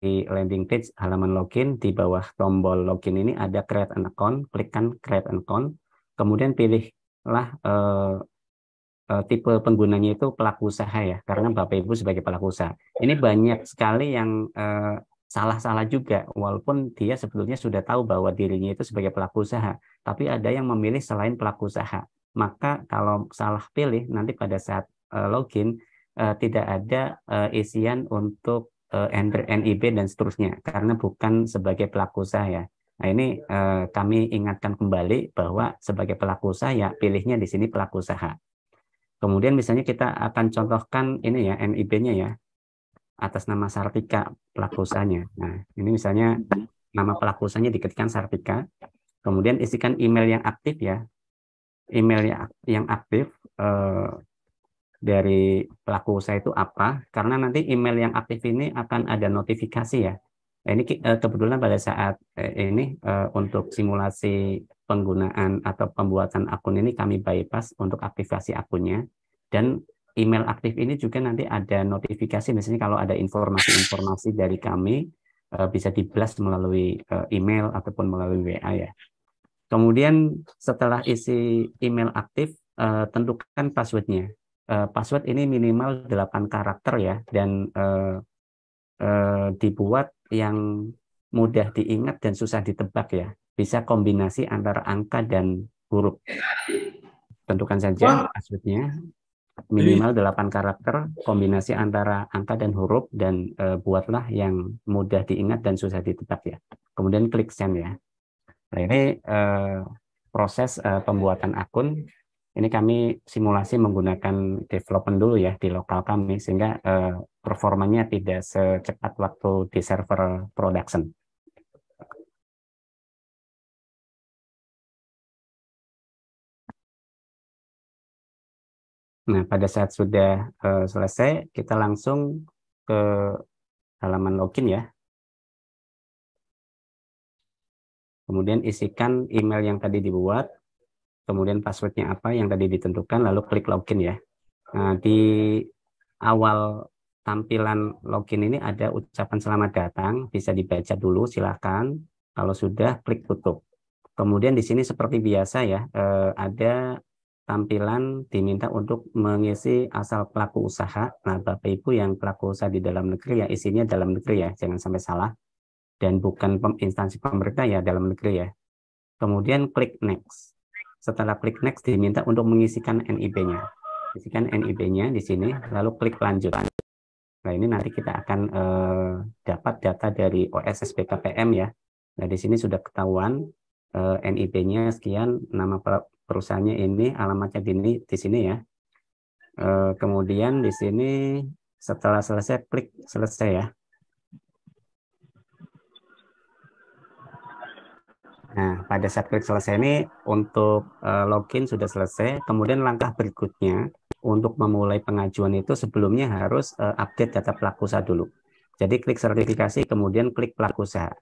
di landing page halaman login di bawah tombol login ini ada create an account, klikkan create an account, kemudian pilihlah eh, eh, tipe penggunanya itu pelaku usaha ya, karena Bapak Ibu sebagai pelaku usaha. Ini banyak sekali yang eh, salah-salah juga walaupun dia sebetulnya sudah tahu bahwa dirinya itu sebagai pelaku usaha, tapi ada yang memilih selain pelaku usaha. Maka kalau salah pilih nanti pada saat eh, login eh, tidak ada eh, isian untuk Eh, NIB dan seterusnya karena bukan sebagai pelaku usaha ya. Nah ini eh, kami ingatkan kembali bahwa sebagai pelaku usaha ya pilihnya di sini pelaku usaha. Kemudian misalnya kita akan contohkan ini ya NIB-nya ya atas nama Sartika pelaku usahanya. Nah ini misalnya nama pelaku usahanya diketikkan Sartika. Kemudian isikan email yang aktif ya. Email yang aktif eh, dari pelaku usaha itu apa karena nanti email yang aktif ini akan ada notifikasi ya nah, ini eh, kebetulan pada saat eh, ini eh, untuk simulasi penggunaan atau pembuatan akun ini kami bypass untuk aktivasi akunnya dan email aktif ini juga nanti ada notifikasi misalnya kalau ada informasi-informasi dari kami bisa diblast melalui email ataupun melalui WA ya kemudian setelah isi email aktif tentukan passwordnya uh, password ini minimal 8 karakter ya dan uh, uh, dibuat yang mudah diingat dan susah ditebak ya. Bisa kombinasi antara angka dan huruf. Tentukan saja passwordnya minimal 8 karakter, kombinasi antara angka dan huruf dan e, buatlah yang mudah diingat dan susah ditebak ya. Kemudian klik send ya. Nah, ini e, proses e, pembuatan akun ini kami simulasi menggunakan development dulu ya di lokal kami sehingga uh, performanya tidak secepat waktu di server production. Nah, pada saat sudah uh, selesai, kita langsung ke halaman login ya. Kemudian isikan email yang tadi dibuat kemudian passwordnya apa yang tadi ditentukan, lalu klik login ya. Nah, di awal tampilan login ini ada ucapan selamat datang, bisa dibaca dulu silahkan Kalau sudah klik tutup. Kemudian di sini seperti biasa ya, eh, ada tampilan diminta untuk mengisi asal pelaku usaha. Nah, Bapak Ibu yang pelaku usaha di dalam negeri ya isinya dalam negeri ya, jangan sampai salah. Dan bukan instansi pemerintah ya dalam negeri ya. Kemudian klik next. Setelah klik next diminta untuk mengisikan NIB-nya. Isikan NIB-nya di sini, lalu klik lanjut. Nah ini nanti kita akan eh, dapat data dari OSS BKPM ya. Nah di sini sudah ketahuan eh, NIB-nya sekian, nama perusahaannya ini, alamatnya di, di sini ya. Eh, kemudian di sini setelah selesai klik selesai ya. Nah, pada saat klik selesai ini untuk uh, login sudah selesai. Kemudian langkah berikutnya untuk memulai pengajuan itu sebelumnya harus uh, update data pelaku usaha dulu. Jadi klik sertifikasi kemudian klik pelaku usaha.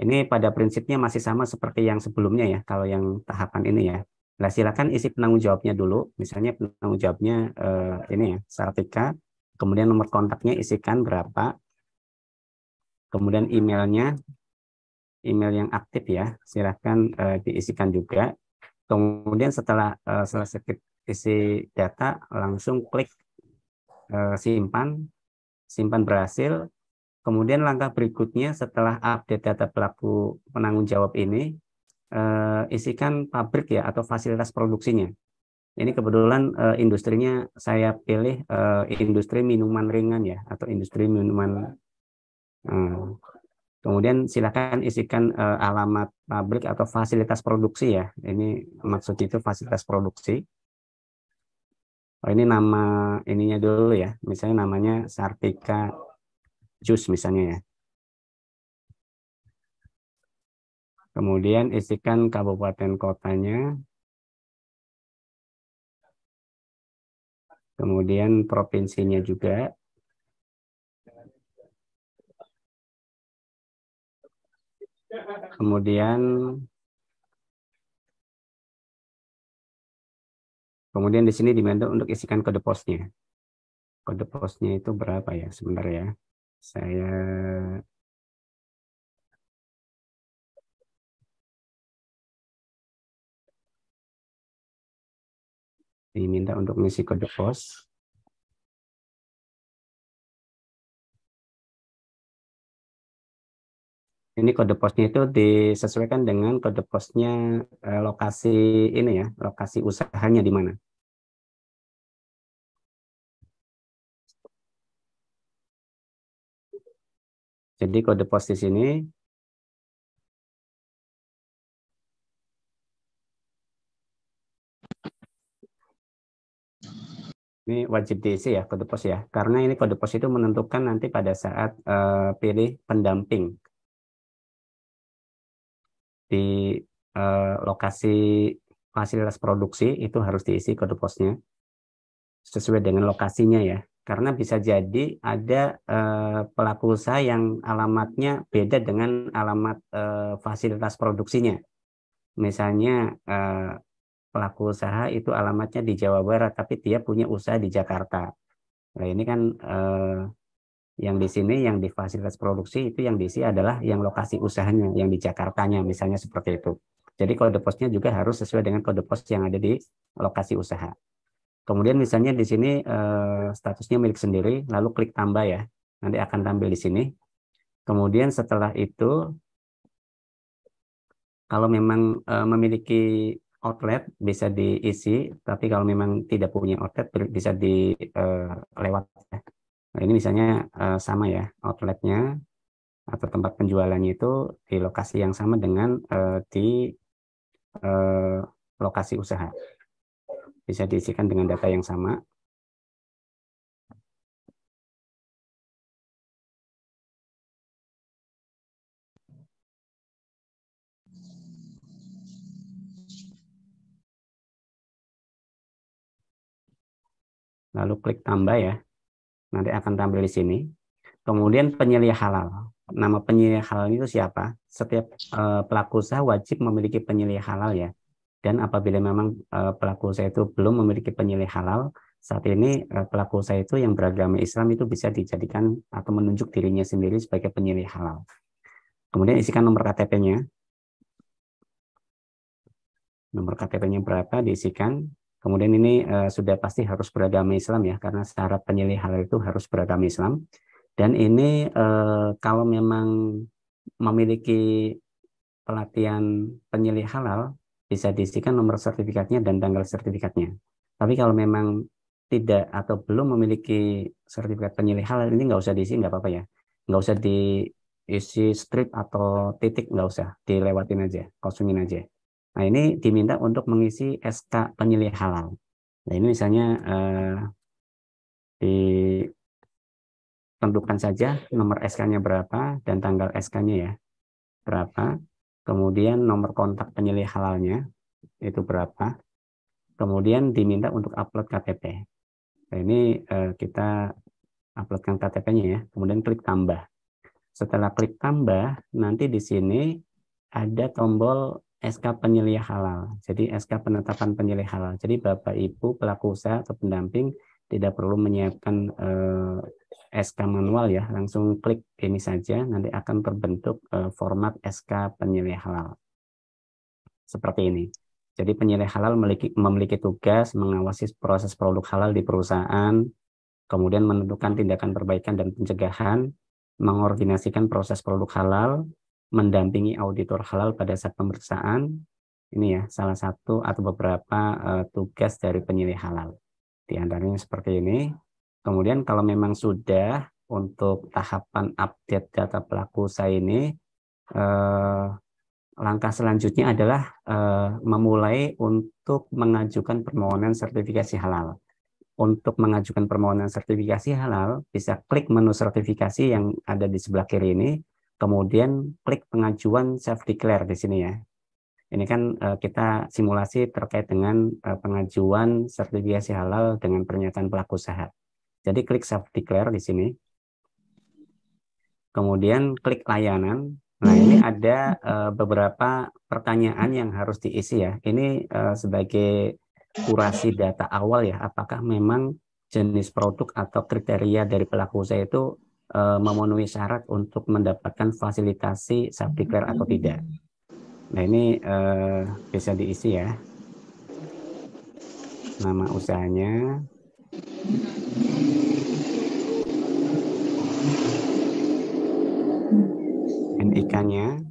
Ini pada prinsipnya masih sama seperti yang sebelumnya ya kalau yang tahapan ini ya. Nah, silakan isi penanggung jawabnya dulu. Misalnya penanggung jawabnya uh, ini ya, sertifikat. Kemudian nomor kontaknya isikan berapa. Kemudian emailnya email yang aktif ya, silahkan uh, diisikan juga. Kemudian setelah uh, selesai isi data, langsung klik uh, simpan, simpan berhasil. Kemudian langkah berikutnya setelah update data pelaku penanggung jawab ini, uh, isikan pabrik ya atau fasilitas produksinya. Ini kebetulan uh, industrinya saya pilih uh, industri minuman ringan ya atau industri minuman Kemudian silakan isikan uh, alamat pabrik atau fasilitas produksi ya. Ini maksud itu fasilitas produksi. Oh, ini nama ininya dulu ya. Misalnya namanya Sartika Jus misalnya ya. Kemudian isikan kabupaten kotanya. Kemudian provinsinya juga. Kemudian kemudian di sini diminta untuk isikan kode posnya. Kode posnya itu berapa ya sebenarnya? Saya diminta untuk mengisi kode pos. ini kode posnya itu disesuaikan dengan kode posnya eh, lokasi ini ya, lokasi usahanya di mana. Jadi kode pos di sini ini wajib diisi ya kode pos ya karena ini kode pos itu menentukan nanti pada saat uh, pilih pendamping di eh, lokasi fasilitas produksi itu harus diisi kode posnya sesuai dengan lokasinya ya. Karena bisa jadi ada eh, pelaku usaha yang alamatnya beda dengan alamat eh, fasilitas produksinya. Misalnya eh, pelaku usaha itu alamatnya di Jawa Barat, tapi dia punya usaha di Jakarta. Nah ini kan eh, yang di sini yang di fasilitas produksi itu yang diisi adalah yang lokasi usahanya yang di Jakarta nya misalnya seperti itu. Jadi kode posnya juga harus sesuai dengan kode pos yang ada di lokasi usaha. Kemudian misalnya di sini eh, statusnya milik sendiri, lalu klik tambah ya. Nanti akan tampil di sini. Kemudian setelah itu kalau memang eh, memiliki outlet bisa diisi, tapi kalau memang tidak punya outlet bisa di eh, Nah, ini misalnya uh, sama ya outletnya atau tempat penjualannya itu di lokasi yang sama dengan uh, di uh, lokasi usaha. Bisa diisikan dengan data yang sama. Lalu klik tambah ya. Nanti akan tampil di sini. Kemudian penyelia halal. Nama penyelia halal itu siapa? Setiap e, pelaku usaha wajib memiliki penyelia halal ya. Dan apabila memang e, pelaku usaha itu belum memiliki penyelia halal, saat ini e, pelaku usaha itu yang beragama Islam itu bisa dijadikan atau menunjuk dirinya sendiri sebagai penyelia halal. Kemudian isikan nomor KTP-nya. Nomor KTP-nya berapa diisikan, Kemudian ini uh, sudah pasti harus beragama Islam ya, karena syarat penyelih halal itu harus beragama Islam. Dan ini uh, kalau memang memiliki pelatihan penyelih halal, bisa diisikan nomor sertifikatnya dan tanggal sertifikatnya. Tapi kalau memang tidak atau belum memiliki sertifikat penyelih halal, ini nggak usah diisi, nggak apa-apa ya. Nggak usah diisi strip atau titik, nggak usah. Dilewatin aja, kosongin aja. Nah, ini diminta untuk mengisi SK penyelih halal. Nah, ini misalnya eh, ditentukan saja nomor SK-nya berapa dan tanggal SK-nya ya berapa. Kemudian nomor kontak penilai halalnya itu berapa. Kemudian diminta untuk upload KTP. Nah, ini eh, kita uploadkan KTP-nya ya. Kemudian klik tambah. Setelah klik tambah, nanti di sini ada tombol SK penyelia halal. Jadi SK penetapan penyelia halal. Jadi Bapak Ibu pelaku usaha atau pendamping tidak perlu menyiapkan eh, SK manual ya, langsung klik ini saja nanti akan terbentuk eh, format SK penyelia halal. Seperti ini. Jadi penyelia halal memiliki, memiliki tugas mengawasi proses produk halal di perusahaan, kemudian menentukan tindakan perbaikan dan pencegahan, mengordinasikan proses produk halal, mendampingi auditor halal pada saat pemeriksaan ini ya salah satu atau beberapa uh, tugas dari penilai halal. Di antaranya seperti ini. Kemudian kalau memang sudah untuk tahapan update data pelaku saya ini eh, langkah selanjutnya adalah eh, memulai untuk mengajukan permohonan sertifikasi halal. Untuk mengajukan permohonan sertifikasi halal bisa klik menu sertifikasi yang ada di sebelah kiri ini kemudian klik pengajuan self declare di sini ya. Ini kan uh, kita simulasi terkait dengan uh, pengajuan sertifikasi halal dengan pernyataan pelaku usaha. Jadi klik self declare di sini. Kemudian klik layanan. Nah, ini hmm. ada uh, beberapa pertanyaan yang harus diisi ya. Ini uh, sebagai kurasi data awal ya, apakah memang jenis produk atau kriteria dari pelaku usaha itu Eh, memenuhi syarat untuk mendapatkan fasilitasi subdeclare atau hmm. tidak. Nah ini uh, bisa diisi ya. Nama usahanya. NIK-nya.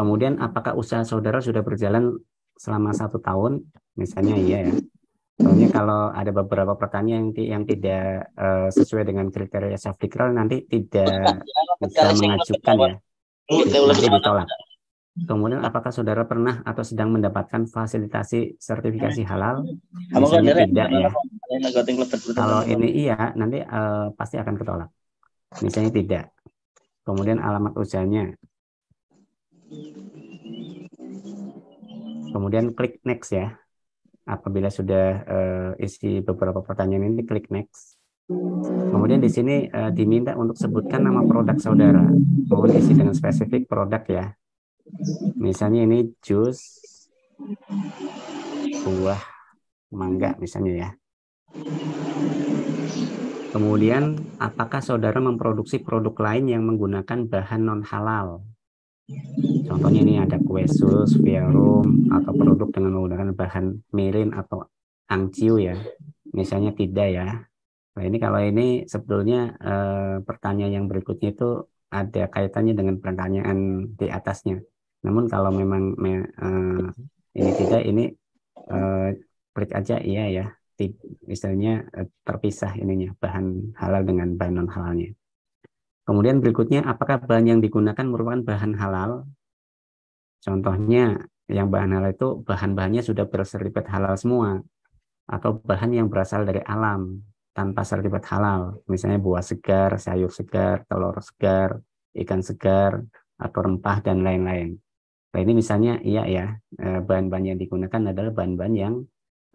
Kemudian apakah usaha saudara sudah berjalan selama satu tahun? Misalnya iya ya. Soalnya kalau ada beberapa pertanyaan yang, yang tidak uh, sesuai dengan kriteria safety crawl nanti tidak bisa mengajukan ya. Nanti ditolak. Kemudian apakah saudara pernah atau sedang mendapatkan fasilitasi sertifikasi halal? Kan misalnya tidak ya. Kalau ini iya, nanti uh, pasti akan ketolak. Misalnya tidak. Kemudian alamat usahanya. Kemudian klik next ya. Apabila sudah uh, isi beberapa pertanyaan ini, klik next. Kemudian di sini uh, diminta untuk sebutkan nama produk saudara. Mohon isi dengan spesifik produk ya. Misalnya ini jus buah mangga misalnya ya. Kemudian apakah saudara memproduksi produk lain yang menggunakan bahan non halal? Contohnya ini ada kue sus, biarum, atau produk dengan menggunakan bahan mirin atau angciu ya. Misalnya tidak ya. Nah ini kalau ini sebetulnya eh, pertanyaan yang berikutnya itu ada kaitannya dengan pertanyaan di atasnya. Namun kalau memang me, eh, ini tidak, ini eh, aja iya ya. Misalnya eh, terpisah ininya bahan halal dengan bahan non halalnya. Kemudian berikutnya, apakah bahan yang digunakan merupakan bahan halal? Contohnya, yang bahan halal itu bahan-bahannya sudah bersertifikat halal semua, atau bahan yang berasal dari alam tanpa sertifikat halal, misalnya buah segar, sayur segar, telur segar, ikan segar, atau rempah dan lain-lain. Nah ini misalnya, iya ya, eh, bahan-bahan yang digunakan adalah bahan-bahan yang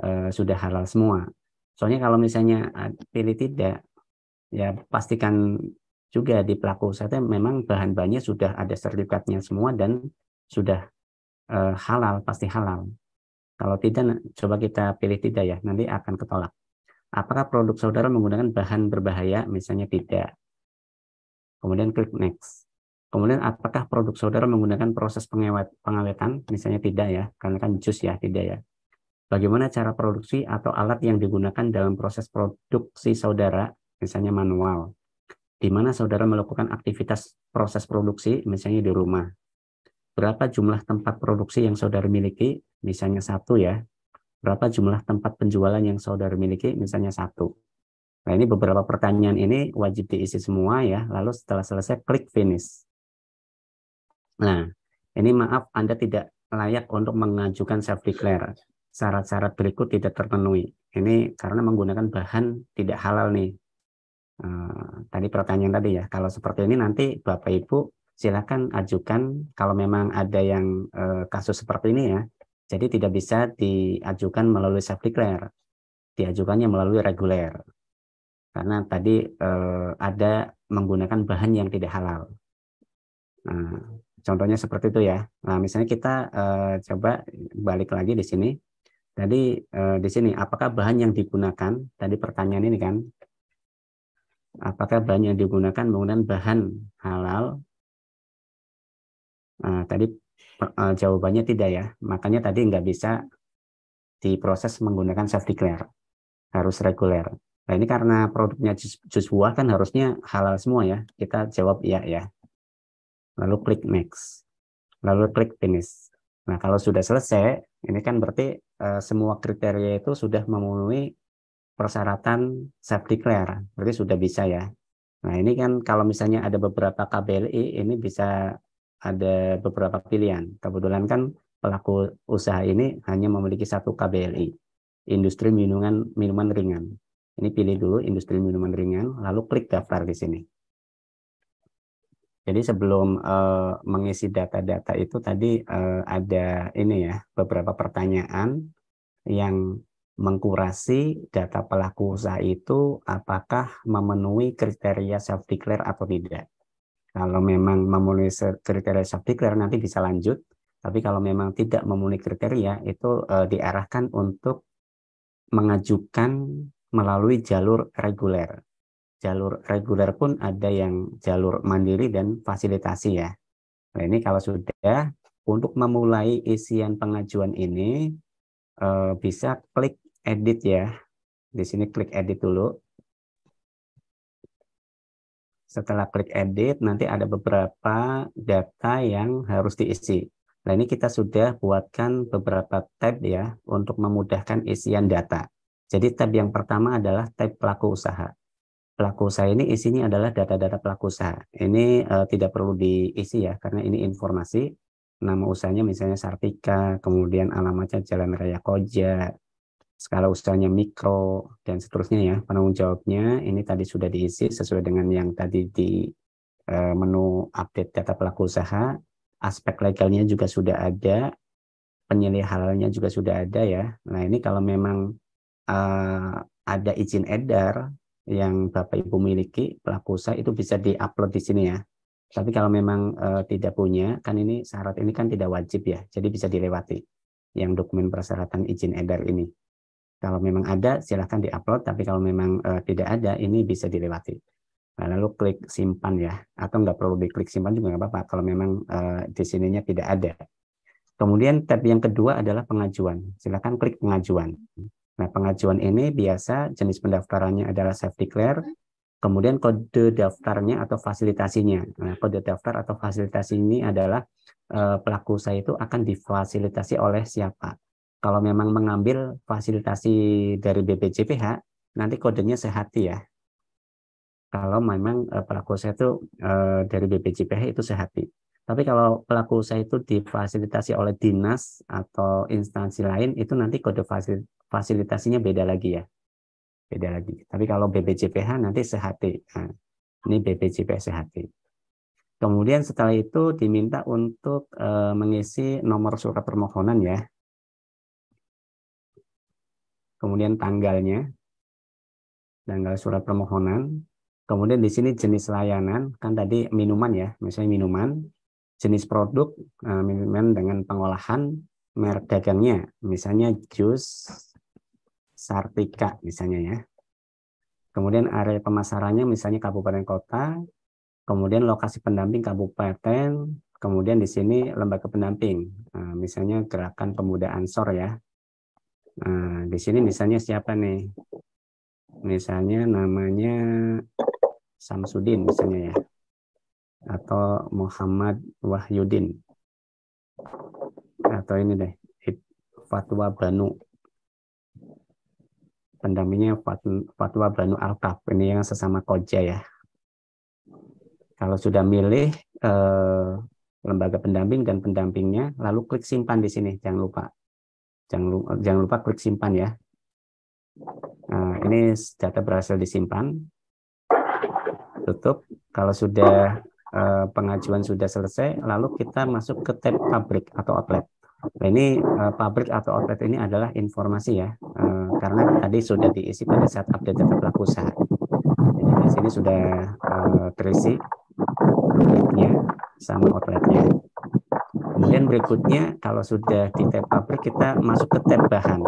eh, sudah halal semua. Soalnya kalau misalnya eh, pilih tidak, ya pastikan juga di pelaku usaha memang bahan-bahannya sudah ada sertifikatnya semua dan sudah uh, halal pasti halal kalau tidak coba kita pilih tidak ya nanti akan ketolak apakah produk saudara menggunakan bahan berbahaya misalnya tidak kemudian klik next kemudian apakah produk saudara menggunakan proses pengawet, pengawetan misalnya tidak ya karena kan jus ya tidak ya bagaimana cara produksi atau alat yang digunakan dalam proses produksi saudara misalnya manual di mana saudara melakukan aktivitas proses produksi, misalnya di rumah. Berapa jumlah tempat produksi yang saudara miliki? Misalnya satu ya. Berapa jumlah tempat penjualan yang saudara miliki? Misalnya satu. Nah ini beberapa pertanyaan ini wajib diisi semua ya. Lalu setelah selesai klik finish. Nah ini maaf Anda tidak layak untuk mengajukan self declare. Syarat-syarat berikut tidak terpenuhi. Ini karena menggunakan bahan tidak halal nih Eh, tadi pertanyaan tadi ya, kalau seperti ini nanti Bapak Ibu silakan ajukan kalau memang ada yang uh, kasus seperti ini ya. Jadi tidak bisa diajukan melalui self declare, diajukannya melalui reguler. Karena tadi uh, ada menggunakan bahan yang tidak halal. Nah, contohnya seperti itu ya. Nah, misalnya kita uh, coba balik lagi di sini. Tadi uh, di sini, apakah bahan yang digunakan? Tadi pertanyaan ini kan, apakah bahan yang digunakan menggunakan bahan halal? Nah, tadi ah, jawabannya tidak ya, makanya tadi nggak bisa diproses menggunakan safety declare, harus reguler. Nah ini karena produknya jus, jus buah kan harusnya halal semua ya, kita jawab iya ya. Lalu klik next, lalu klik finish. Nah kalau sudah selesai, ini kan berarti uh, semua kriteria itu sudah memenuhi persyaratan safety clear. Berarti sudah bisa ya. Nah, ini kan kalau misalnya ada beberapa KBLI ini bisa ada beberapa pilihan. Kebetulan kan pelaku usaha ini hanya memiliki satu KBLI, industri minuman minuman ringan. Ini pilih dulu industri minuman ringan, lalu klik daftar di sini. Jadi sebelum uh, mengisi data-data itu tadi uh, ada ini ya beberapa pertanyaan yang mengkurasi data pelaku usaha itu apakah memenuhi kriteria self declare atau tidak. Kalau memang memenuhi kriteria self declare nanti bisa lanjut, tapi kalau memang tidak memenuhi kriteria itu e, diarahkan untuk mengajukan melalui jalur reguler. Jalur reguler pun ada yang jalur mandiri dan fasilitasi ya. Nah, ini kalau sudah untuk memulai isian pengajuan ini eh, bisa klik edit ya. Di sini klik edit dulu. Setelah klik edit, nanti ada beberapa data yang harus diisi. Nah, ini kita sudah buatkan beberapa tab ya untuk memudahkan isian data. Jadi tab yang pertama adalah tab pelaku usaha. Pelaku usaha ini isinya adalah data-data pelaku usaha. Ini uh, tidak perlu diisi ya karena ini informasi. Nama usahanya misalnya Sartika, kemudian alamatnya Jalan Raya Koja, skala usahanya mikro, dan seterusnya ya. Penanggung jawabnya ini tadi sudah diisi sesuai dengan yang tadi di e, menu update data pelaku usaha. Aspek legalnya juga sudah ada, penyelih halalnya juga sudah ada ya. Nah ini kalau memang uh, ada izin edar yang Bapak Ibu miliki pelaku usaha itu bisa diupload di sini ya. Tapi kalau memang uh, tidak punya, kan ini syarat ini kan tidak wajib ya, jadi bisa dilewati yang dokumen persyaratan izin edar ini. Kalau memang ada, silahkan diupload, tapi kalau memang uh, tidak ada, ini bisa dilewati. Nah, lalu klik simpan ya, atau nggak perlu diklik simpan juga nggak apa-apa kalau memang uh, di sininya tidak ada. Kemudian tab yang kedua adalah pengajuan. Silahkan klik pengajuan. Nah, pengajuan ini biasa jenis pendaftarannya adalah self-declare, kemudian kode daftarnya atau fasilitasinya. Nah, kode daftar atau fasilitas ini adalah uh, pelaku saya itu akan difasilitasi oleh siapa kalau memang mengambil fasilitasi dari BPJPH, nanti kodenya sehati ya. Kalau memang eh, pelaku usaha itu eh, dari BPJPH itu sehati. Tapi kalau pelaku usaha itu difasilitasi oleh dinas atau instansi lain, itu nanti kode fasilitasinya beda lagi ya. Beda lagi. Tapi kalau BPJPH nanti sehati. Nah, ini BPJPH sehati. Kemudian setelah itu diminta untuk eh, mengisi nomor surat permohonan ya kemudian tanggalnya, tanggal surat permohonan, kemudian di sini jenis layanan, kan tadi minuman ya, misalnya minuman, jenis produk, eh, minuman dengan pengolahan, merek dagangnya, misalnya jus, Sartika misalnya ya. Kemudian area pemasarannya misalnya kabupaten kota, kemudian lokasi pendamping kabupaten, kemudian di sini lembaga pendamping, eh, misalnya gerakan pemuda Ansor ya, Nah, di sini misalnya siapa nih? Misalnya namanya Samsudin misalnya ya. Atau Muhammad Wahyudin. Atau ini deh, Fatwa Banu. Pendampingnya Fatwa Banu Alkaf Ini yang sesama koja ya. Kalau sudah milih eh, lembaga pendamping dan pendampingnya, lalu klik simpan di sini. Jangan lupa Jangan lupa, jangan lupa klik simpan ya. Nah, ini data berhasil disimpan. Tutup. Kalau sudah eh, pengajuan sudah selesai, lalu kita masuk ke tab pabrik atau outlet. Nah, ini eh, pabrik atau outlet ini adalah informasi ya, eh, karena tadi sudah diisi pada saat update data pelaku usaha. Jadi di sini sudah eh, terisi pabriknya sama outletnya. Kemudian berikutnya kalau sudah di tab paper kita masuk ke tab bahan.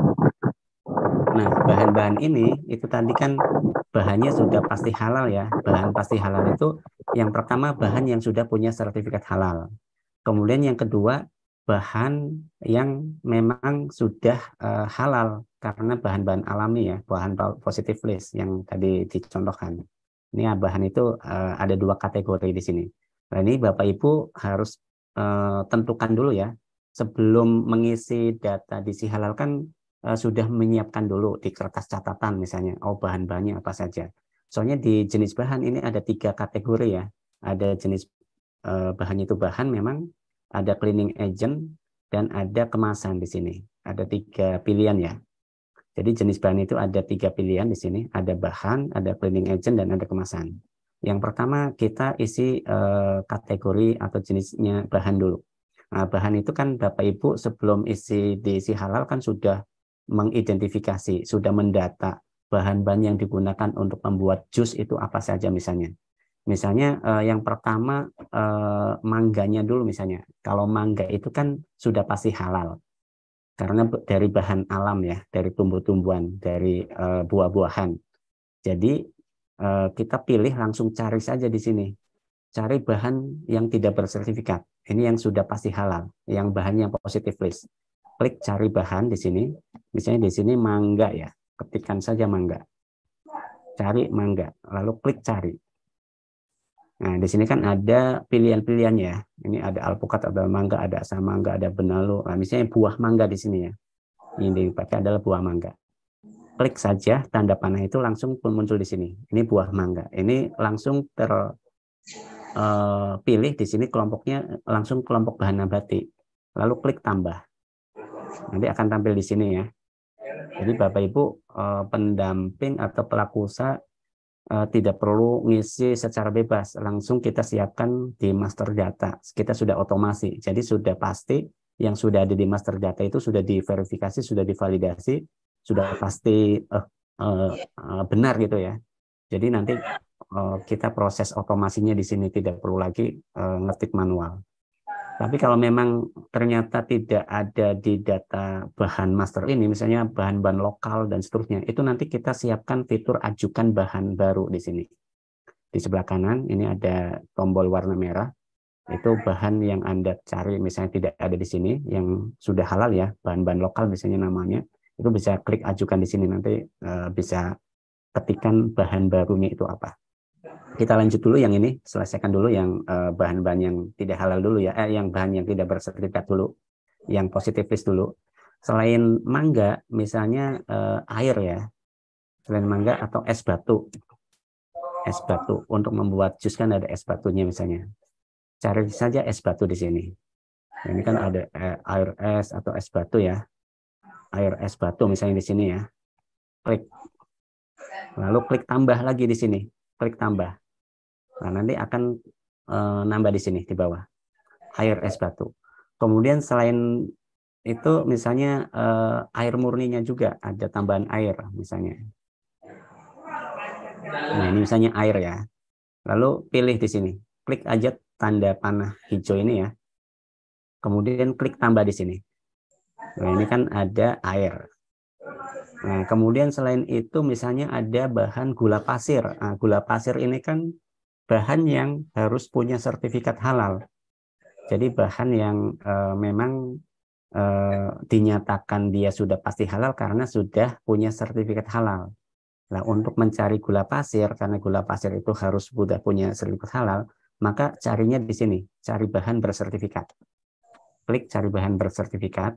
Nah, bahan-bahan ini itu tadi kan bahannya sudah pasti halal ya. Bahan pasti halal itu yang pertama bahan yang sudah punya sertifikat halal. Kemudian yang kedua bahan yang memang sudah uh, halal karena bahan-bahan alami ya, bahan positif list yang tadi dicontohkan. Ini ya, bahan itu uh, ada dua kategori di sini. Nah, ini Bapak Ibu harus Eh, tentukan dulu ya sebelum mengisi data si halal kan eh, sudah menyiapkan dulu di kertas catatan misalnya oh bahan-bahannya apa saja soalnya di jenis bahan ini ada tiga kategori ya ada jenis uh, bahan itu bahan memang ada cleaning agent dan ada kemasan di sini ada tiga pilihan ya jadi jenis bahan itu ada tiga pilihan di sini ada bahan ada cleaning agent dan ada kemasan yang pertama kita isi eh, kategori atau jenisnya bahan dulu. Nah, bahan itu kan Bapak Ibu sebelum isi diisi halal kan sudah mengidentifikasi, sudah mendata bahan-bahan yang digunakan untuk membuat jus itu apa saja misalnya. Misalnya eh, yang pertama eh, mangganya dulu misalnya. Kalau mangga itu kan sudah pasti halal karena dari bahan alam ya, dari tumbuh-tumbuhan, dari buah-buahan. Jadi Eh, kita pilih langsung cari saja di sini. Cari bahan yang tidak bersertifikat. Ini yang sudah pasti halal, yang bahannya positif list. Klik cari bahan di sini. Misalnya di sini mangga ya. Ketikkan saja mangga. Cari mangga, lalu klik cari. Nah, di sini kan ada pilihan-pilihan ya. Ini ada alpukat, ada mangga, ada asam mangga, ada benalu. Nah, misalnya buah mangga di sini ya. Ini dipakai adalah buah mangga klik saja tanda panah itu langsung muncul di sini. Ini buah mangga. Ini langsung terpilih eh, di sini kelompoknya langsung kelompok bahan nabati. Lalu klik tambah. Nanti akan tampil di sini ya. Jadi Bapak Ibu eh, pendamping atau pelaku usaha eh, tidak perlu ngisi secara bebas. Langsung kita siapkan di master data. Kita sudah otomasi. Jadi sudah pasti yang sudah ada di master data itu sudah diverifikasi, sudah divalidasi, sudah pasti uh, uh, benar gitu ya. Jadi nanti uh, kita proses otomasinya di sini tidak perlu lagi uh, ngetik manual. Tapi kalau memang ternyata tidak ada di data bahan master ini, misalnya bahan-bahan lokal dan seterusnya, itu nanti kita siapkan fitur ajukan bahan baru di sini. Di sebelah kanan ini ada tombol warna merah, itu bahan yang Anda cari misalnya tidak ada di sini, yang sudah halal ya, bahan-bahan lokal misalnya namanya itu bisa klik ajukan di sini nanti eh, bisa ketikkan bahan barunya itu apa. Kita lanjut dulu yang ini, selesaikan dulu yang eh, bahan-bahan yang tidak halal dulu ya, eh, yang bahan yang tidak bersertifikat dulu, yang positivis dulu. Selain mangga, misalnya eh, air ya, selain mangga atau es batu, es batu untuk membuat jus kan ada es batunya misalnya. Cari saja es batu di sini. Ini kan ada air es atau es batu ya air es batu misalnya di sini ya. Klik. Lalu klik tambah lagi di sini. Klik tambah. Nah, nanti akan e, nambah di sini di bawah. Air es batu. Kemudian selain itu misalnya e, air murninya juga ada tambahan air misalnya. Nah, ini misalnya air ya. Lalu pilih di sini. Klik aja tanda panah hijau ini ya. Kemudian klik tambah di sini. Nah, ini kan ada air. Nah, kemudian selain itu misalnya ada bahan gula pasir. Nah, gula pasir ini kan bahan yang harus punya sertifikat halal. Jadi bahan yang eh, memang eh, dinyatakan dia sudah pasti halal karena sudah punya sertifikat halal. Nah, untuk mencari gula pasir karena gula pasir itu harus sudah punya sertifikat halal, maka carinya di sini, cari bahan bersertifikat. Klik cari bahan bersertifikat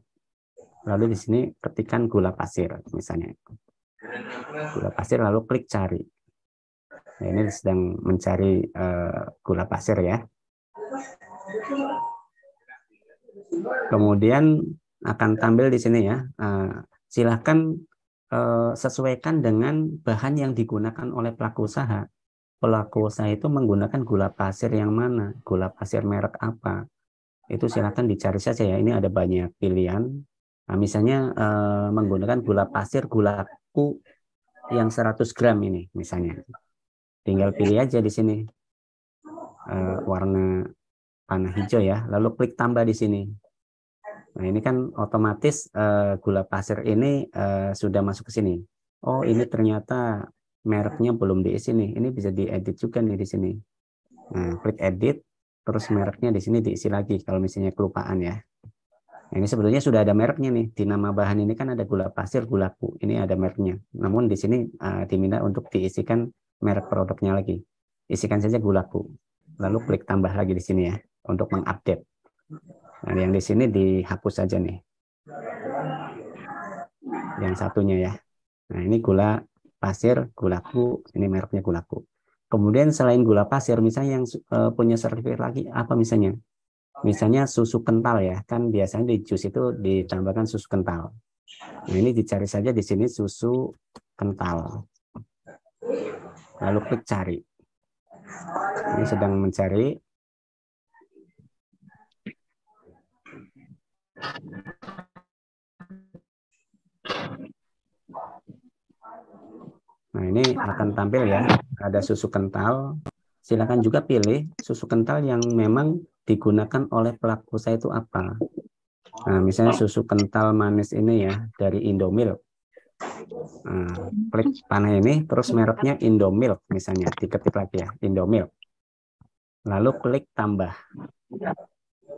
lalu di sini ketikan gula pasir misalnya gula pasir lalu klik cari nah, ini sedang mencari uh, gula pasir ya kemudian akan tampil di sini ya uh, silahkan uh, sesuaikan dengan bahan yang digunakan oleh pelaku usaha pelaku usaha itu menggunakan gula pasir yang mana gula pasir merek apa itu silahkan dicari saja ya ini ada banyak pilihan Nah, misalnya eh, menggunakan gula pasir, gula ku yang 100 gram ini misalnya. Tinggal pilih aja di sini eh, warna panah hijau ya, lalu klik tambah di sini. Nah ini kan otomatis eh, gula pasir ini eh, sudah masuk ke sini. Oh ini ternyata mereknya belum diisi nih. Ini bisa diedit juga nih di sini. Nah, klik edit, terus mereknya di sini diisi lagi kalau misalnya kelupaan ya ini sebetulnya sudah ada mereknya nih. Di nama bahan ini kan ada gula pasir, gula ku. Ini ada mereknya. Namun di sini uh, diminta untuk diisikan merek produknya lagi. Isikan saja gula ku. Lalu klik tambah lagi di sini ya untuk mengupdate. Nah, yang di sini dihapus saja nih. Yang satunya ya. Nah, ini gula pasir, gula ku. ini mereknya gula ku. Kemudian selain gula pasir, misalnya yang eh, punya sertifikat lagi apa misalnya? misalnya susu kental ya kan biasanya di jus itu ditambahkan susu kental nah ini dicari saja di sini susu kental lalu klik cari ini sedang mencari Nah ini akan tampil ya, ada susu kental. Silakan juga pilih susu kental yang memang digunakan oleh pelaku usaha itu apa? Nah, misalnya susu kental manis ini ya dari Indomilk. Nah, klik panah ini terus mereknya Indomilk misalnya diketik lagi ya Indomilk. Lalu klik tambah.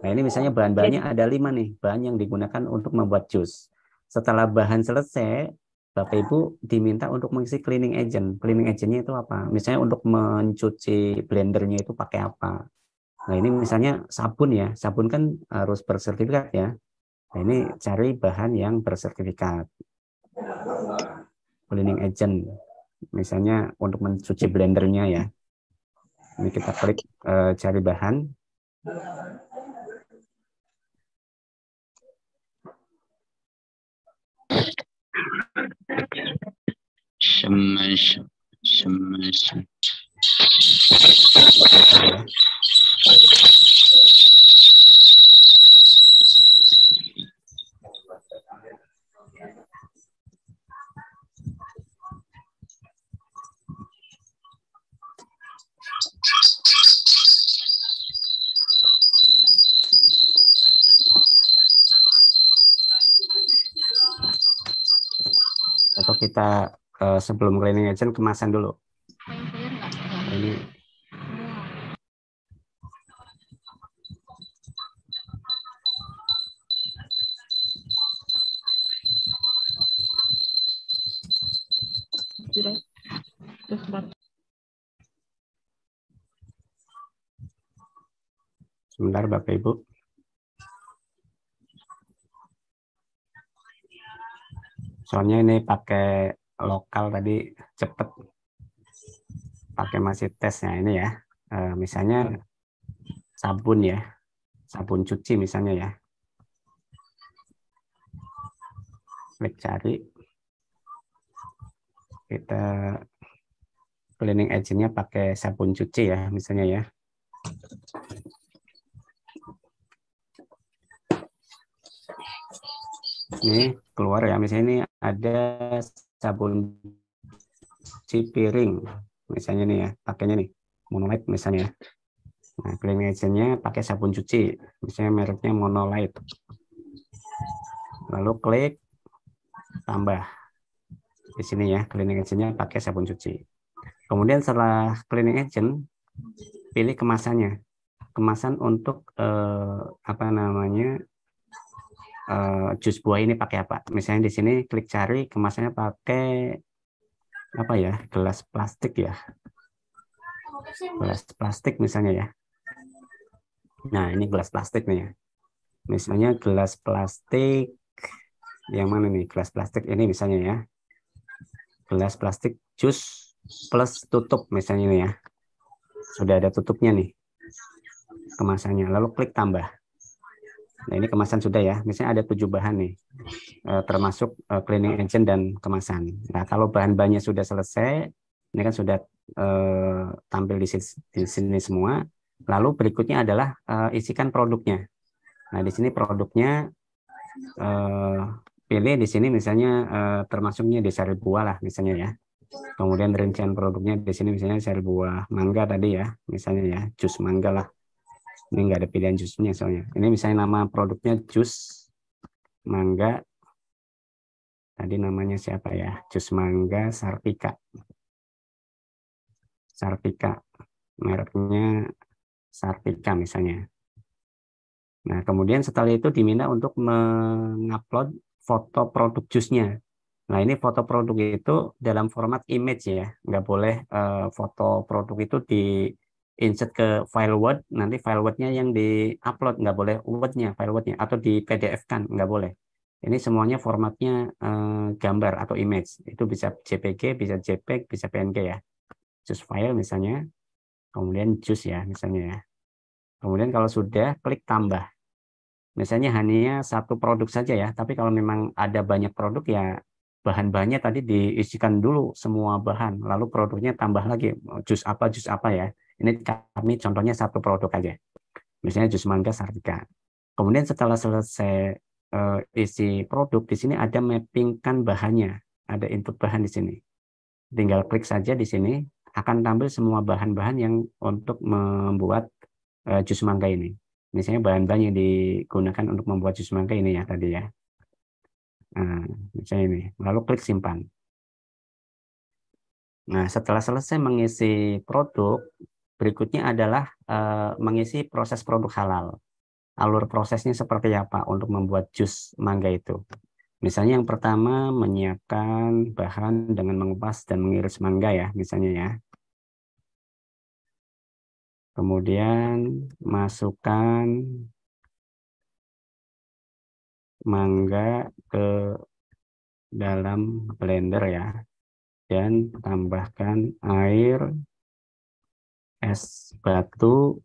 Nah ini misalnya bahan-bahannya ada lima nih bahan yang digunakan untuk membuat jus. Setelah bahan selesai, Bapak Ibu diminta untuk mengisi cleaning agent. Cleaning agentnya itu apa? Misalnya untuk mencuci blendernya itu pakai apa? Nah ini misalnya sabun ya, sabun kan harus bersertifikat ya. Nah ini cari bahan yang bersertifikat. Cleaning agent, misalnya untuk mencuci blendernya ya. Ini kita klik e, cari bahan. Semen, semen atau kita uh, sebelum cleaning agent kemasan dulu. Ini Sebentar Bapak Ibu. Soalnya ini pakai lokal tadi cepet. Pakai masih tesnya ini ya. E, misalnya sabun ya. Sabun cuci misalnya ya. Klik cari. Kita cleaning agentnya pakai sabun cuci ya misalnya ya. ini keluar ya misalnya ini ada sabun cuci piring misalnya nih ya pakainya nih Monolight misalnya ya. nah cleaning agentnya pakai sabun cuci misalnya mereknya Monolight lalu klik tambah di sini ya cleaning agentnya pakai sabun cuci kemudian setelah cleaning agent pilih kemasannya kemasan untuk eh, apa namanya uh, jus buah ini pakai apa. Misalnya di sini klik cari kemasannya pakai apa ya gelas plastik ya gelas plastik misalnya ya nah ini gelas plastik nih ya misalnya gelas plastik yang mana nih gelas plastik ini misalnya ya gelas plastik jus plus tutup misalnya ini ya sudah ada tutupnya nih kemasannya lalu klik tambah Nah, ini kemasan sudah ya. Misalnya ada tujuh bahan nih, eh, termasuk eh, cleaning agent dan kemasan. Nah, kalau bahan-bahannya sudah selesai, ini kan sudah eh, tampil di sini, semua. Lalu berikutnya adalah isikan produknya. Nah, di sini produknya pilih di sini misalnya termasuknya termasuknya desa buah lah misalnya ya. Kemudian rincian produknya di sini misalnya sari buah mangga tadi ya, misalnya ya, jus mangga lah ini nggak ada pilihan jusnya soalnya ini misalnya nama produknya jus mangga tadi namanya siapa ya jus mangga sarpika sarpika mereknya sarpika misalnya nah kemudian setelah itu diminta untuk mengupload foto produk jusnya Nah, ini foto produk itu dalam format image ya, nggak boleh uh, foto produk itu di insert ke file Word, nanti file Word-nya yang di-upload, nggak boleh word file Word-nya, atau di PDF-kan, nggak boleh. Ini semuanya formatnya eh, gambar atau image. Itu bisa JPG, bisa JPEG, bisa PNG ya. just file misalnya, kemudian just ya misalnya ya. Kemudian kalau sudah, klik tambah. Misalnya hanya satu produk saja ya, tapi kalau memang ada banyak produk ya bahan-bahannya tadi diisikan dulu semua bahan, lalu produknya tambah lagi, jus apa, jus apa ya ini kami contohnya satu produk aja. Misalnya jus mangga sartika. Kemudian setelah selesai uh, isi produk, di sini ada mappingkan bahannya. Ada input bahan di sini. Tinggal klik saja di sini, akan tampil semua bahan-bahan yang untuk membuat uh, jus mangga ini. Misalnya bahan-bahan yang digunakan untuk membuat jus mangga ini ya tadi ya. Nah, misalnya ini. Lalu klik simpan. Nah, setelah selesai mengisi produk, Berikutnya adalah uh, mengisi proses produk halal. Alur prosesnya seperti apa untuk membuat jus mangga itu. Misalnya yang pertama menyiapkan bahan dengan mengupas dan mengiris mangga ya, misalnya ya. Kemudian masukkan mangga ke dalam blender ya dan tambahkan air es batu,